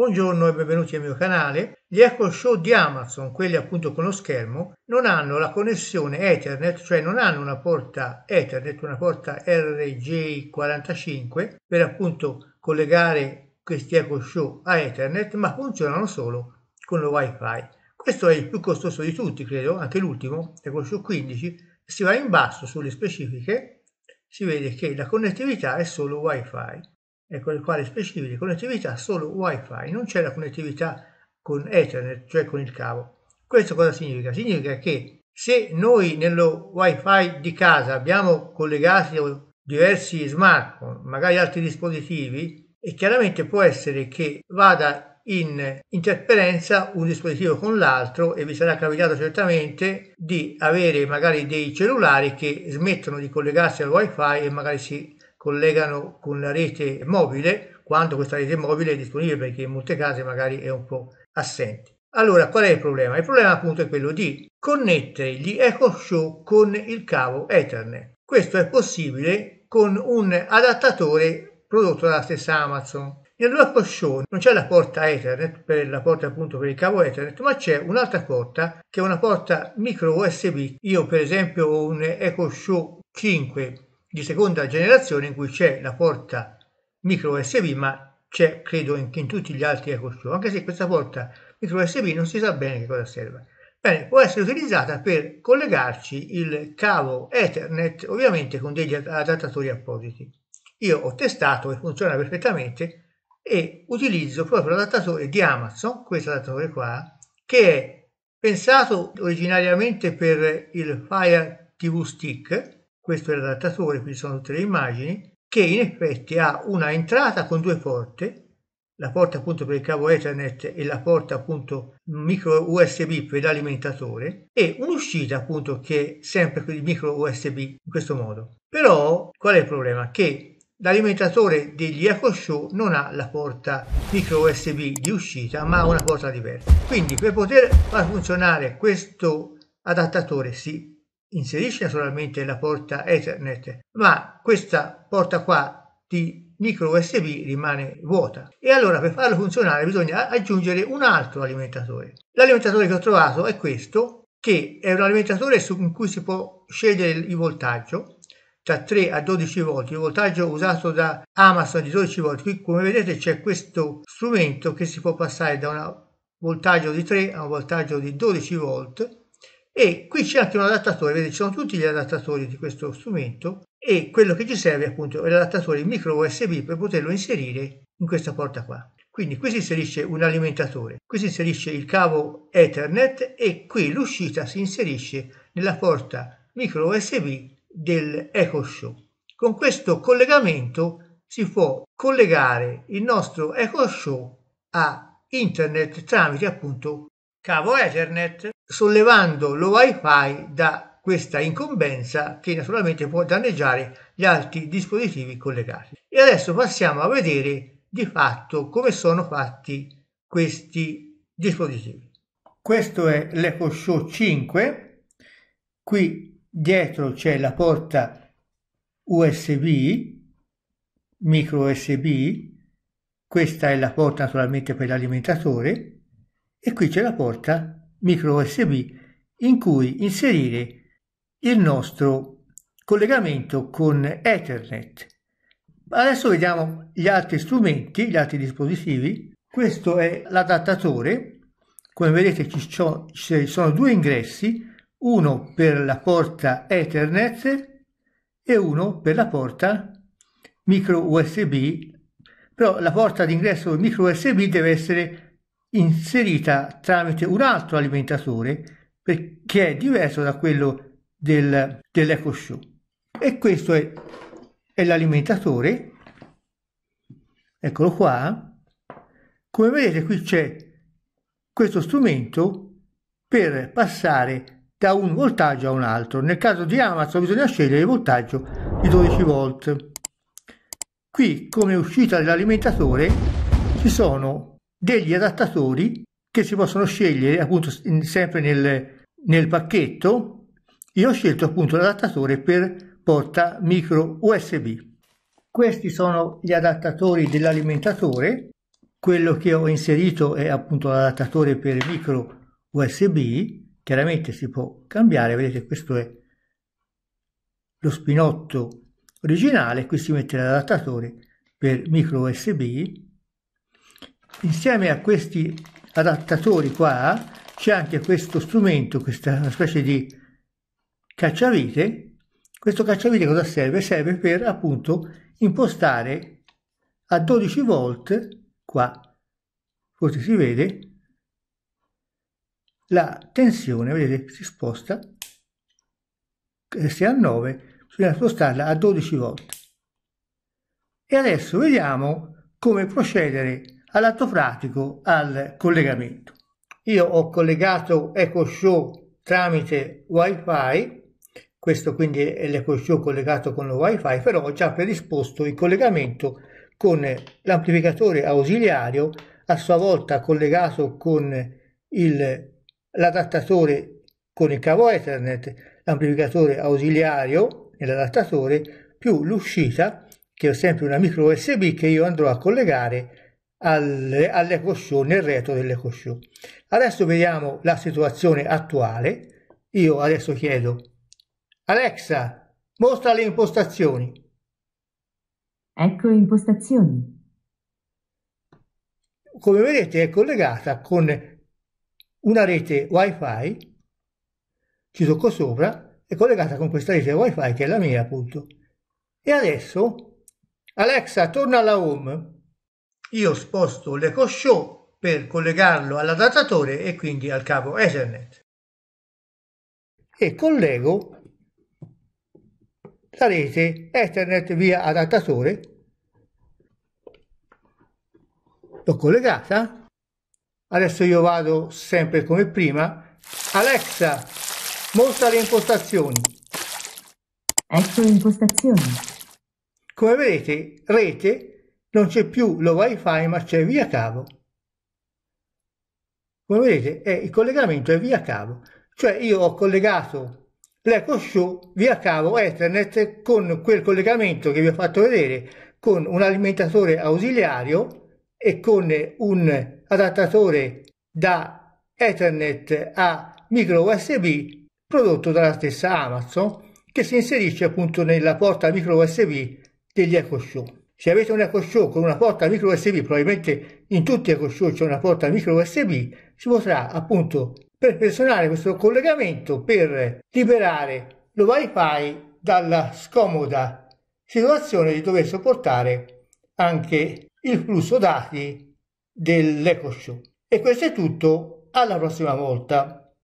Buongiorno e benvenuti al mio canale. Gli Echo Show di Amazon, quelli appunto con lo schermo, non hanno la connessione Ethernet, cioè non hanno una porta Ethernet, una porta RJ45 per appunto collegare questi Echo Show a Ethernet, ma funzionano solo con lo WiFi. Questo è il più costoso di tutti, credo, anche l'ultimo, Echo Show 15. Si va in basso sulle specifiche, si vede che la connettività è solo WiFi e con il quale specifica connettività solo wifi non c'è la connettività con Ethernet, cioè con il cavo. Questo cosa significa? Significa che se noi nello wifi di casa abbiamo collegati diversi smartphone, magari altri dispositivi, e chiaramente può essere che vada in interferenza un dispositivo con l'altro e vi sarà capitato certamente di avere magari dei cellulari che smettono di collegarsi al wifi e magari si collegano con la rete mobile quando questa rete mobile è disponibile perché in molte case magari è un po' assente. Allora, qual è il problema? Il problema appunto è quello di connettere gli Echo Show con il cavo Ethernet. Questo è possibile con un adattatore prodotto dalla stessa Amazon. Show non c'è la porta Ethernet, per la porta appunto per il cavo Ethernet, ma c'è un'altra porta che è una porta micro USB. Io per esempio ho un Echo Show 5 di seconda generazione in cui c'è la porta micro USB ma c'è credo anche in tutti gli altri EcoShow anche se questa porta micro USB non si sa bene che cosa serve Bene, può essere utilizzata per collegarci il cavo Ethernet ovviamente con degli adattatori appositi. Io ho testato e funziona perfettamente e utilizzo proprio l'adattatore di Amazon, questo adattatore qua, che è pensato originariamente per il Fire TV Stick questo è l'adattatore, quindi sono tutte le immagini, che in effetti ha una entrata con due porte, la porta appunto per il cavo Ethernet e la porta appunto micro USB per l'alimentatore e un'uscita appunto che è sempre per il micro USB in questo modo. Però qual è il problema? Che l'alimentatore degli Echo Show non ha la porta micro USB di uscita ma una porta diversa. Quindi per poter far funzionare questo adattatore sì inserisce naturalmente la porta Ethernet, ma questa porta qua di micro USB rimane vuota e allora per farlo funzionare bisogna aggiungere un altro alimentatore. L'alimentatore che ho trovato è questo, che è un alimentatore su cui si può scegliere il voltaggio da 3 a 12 volti, il voltaggio usato da Amazon di 12 volti. Qui come vedete c'è questo strumento che si può passare da un voltaggio di 3 a un voltaggio di 12 volt e qui c'è anche un adattatore, vedete ci sono tutti gli adattatori di questo strumento e quello che ci serve appunto è l'adattatore micro USB per poterlo inserire in questa porta qua. Quindi qui si inserisce un alimentatore, qui si inserisce il cavo Ethernet e qui l'uscita si inserisce nella porta micro USB del Show. Con questo collegamento si può collegare il nostro Echo Show a internet tramite appunto cavo Ethernet sollevando lo wifi da questa incombenza che naturalmente può danneggiare gli altri dispositivi collegati. E adesso passiamo a vedere di fatto come sono fatti questi dispositivi. Questo è Show 5, qui dietro c'è la porta USB, micro USB, questa è la porta naturalmente per l'alimentatore e qui c'è la porta micro USB in cui inserire il nostro collegamento con Ethernet. Adesso vediamo gli altri strumenti, gli altri dispositivi. Questo è l'adattatore. Come vedete ci sono due ingressi, uno per la porta Ethernet e uno per la porta micro USB. Però la porta d'ingresso micro USB deve essere inserita tramite un altro alimentatore che è diverso da quello del, dell'eco show. E questo è, è l'alimentatore, eccolo qua. Come vedete qui c'è questo strumento per passare da un voltaggio a un altro. Nel caso di Amazon bisogna scegliere il voltaggio di 12 volt. Qui come uscita dell'alimentatore ci sono degli adattatori che si possono scegliere appunto sempre nel, nel pacchetto. Io ho scelto appunto l'adattatore per porta micro USB. Questi sono gli adattatori dell'alimentatore. Quello che ho inserito è appunto l'adattatore per micro USB. Chiaramente si può cambiare, vedete questo è lo spinotto originale, qui si mette l'adattatore per micro USB Insieme a questi adattatori qua c'è anche questo strumento, questa specie di cacciavite. Questo cacciavite cosa serve? Serve per appunto impostare a 12 volt qua, forse si vede, la tensione, vedete, si sposta, se a 9 bisogna spostarla a 12 volt. E adesso vediamo come procedere all'atto pratico al collegamento. Io ho collegato Echo Show tramite WiFi questo quindi è l'Echo Show collegato con lo WiFi, però ho già predisposto il collegamento con l'amplificatore ausiliario, a sua volta collegato con il, l'adattatore con il cavo Ethernet, l'amplificatore ausiliario e l'adattatore, più l'uscita, che ho sempre una micro USB che io andrò a collegare alle, alle caution, nel retro delle caution. Adesso vediamo la situazione attuale. Io adesso chiedo Alexa, mostra le impostazioni. Ecco impostazioni. Come vedete è collegata con una rete wifi, ci tocco sopra, è collegata con questa rete wifi che è la mia appunto. E adesso Alexa torna alla home io sposto l'eco show per collegarlo all'adattatore e quindi al cavo Ethernet e collego la rete Ethernet via adattatore. L'ho collegata. Adesso io vado sempre come prima. Alexa, mostra le impostazioni. Ecco le impostazioni. Come vedete, rete non c'è più lo wifi ma c'è via cavo. Come vedete è, eh, il collegamento è via cavo, cioè io ho collegato l'Echo Show via cavo Ethernet con quel collegamento che vi ho fatto vedere con un alimentatore ausiliario e con un adattatore da Ethernet a micro USB prodotto dalla stessa Amazon che si inserisce appunto nella porta micro USB degli Echo Show se avete un EcoShow con una porta micro USB, probabilmente in tutti i EcoShow c'è una porta micro USB, si potrà appunto perfezionare questo collegamento per liberare lo WiFi dalla scomoda situazione di dover sopportare anche il flusso dati dell'EcoShow. E questo è tutto, alla prossima volta.